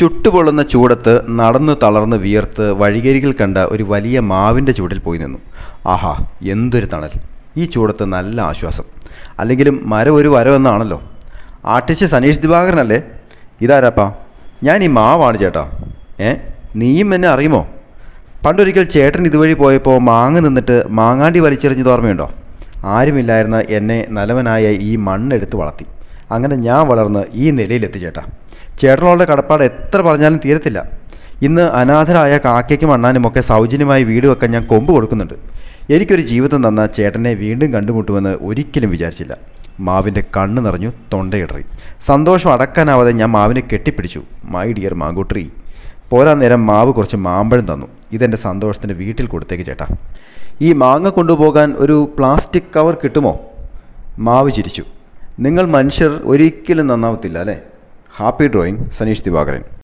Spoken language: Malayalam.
ചുട്ടുപൊള്ളുന്ന ചൂടത്ത് നടന്ന് തളർന്ന് വിയർത്ത് വഴികരികിൽ കണ്ട ഒരു വലിയ മാവിൻ്റെ ചുവട്ടിൽ പോയി നിന്നു ആഹാ എന്തൊരു തണൽ ഈ ചൂടത്ത് നല്ല ആശ്വാസം അല്ലെങ്കിലും മരം ഒരു വരവെന്നാണല്ലോ ആർട്ടിസ്റ്റ് സനീഷ് ദിവാകരനല്ലേ ഇതാരാപ്പാ ഞാൻ ഈ മാവാണ് ചേട്ടാ ഏ നീയും എന്നെ അറിയുമോ പണ്ടൊരിക്കൽ ചേട്ടൻ ഇതുവഴി പോയപ്പോൾ മാങ്ങ നിന്നിട്ട് മാങ്ങാണ്ടി വലിച്ചെറിഞ്ഞത് ഓർമ്മയുണ്ടോ ആരുമില്ലായിരുന്ന എന്നെ നല്ലവനായ ഈ മണ്ണെടുത്ത് വളർത്തി അങ്ങനെ ഞാൻ വളർന്ന് ഈ നിലയിലെത്തി ചേട്ടാ ചേട്ടനോളുടെ കടപ്പാട് എത്ര പറഞ്ഞാലും തീരത്തില്ല ഇന്ന് അനാഥരായ കാക്കയ്ക്കും ഒക്കെ സൗജന്യമായി വീട് വെക്കാൻ ഞാൻ കൊമ്പ് കൊടുക്കുന്നുണ്ട് എനിക്കൊരു ജീവിതം തന്ന ചേട്ടനെ വീണ്ടും കണ്ടുമുട്ടുമെന്ന് ഒരിക്കലും വിചാരിച്ചില്ല മാവിൻ്റെ കണ്ണ് നിറഞ്ഞു തൊണ്ടയിടറി സന്തോഷം അടക്കാനാവാതെ ഞാൻ മാവിനെ കെട്ടിപ്പിടിച്ചു മൈ ഡിയർ മാങ്കുട്രി പോരാ നേരം മാവ് കുറച്ച് മാമ്പഴം തന്നു ഇതെൻ്റെ സന്തോഷത്തിന് വീട്ടിൽ കൊടുത്തേക്ക് ചേട്ടാ ഈ മാങ്ങ കൊണ്ടുപോകാൻ ഒരു പ്ലാസ്റ്റിക് കവർ കിട്ടുമോ മാവ് ചിരിച്ചു നിങ്ങൾ മനുഷ്യർ ഒരിക്കലും നന്നാവത്തില്ല അല്ലേ Happy drawing, Sanish Divagarin.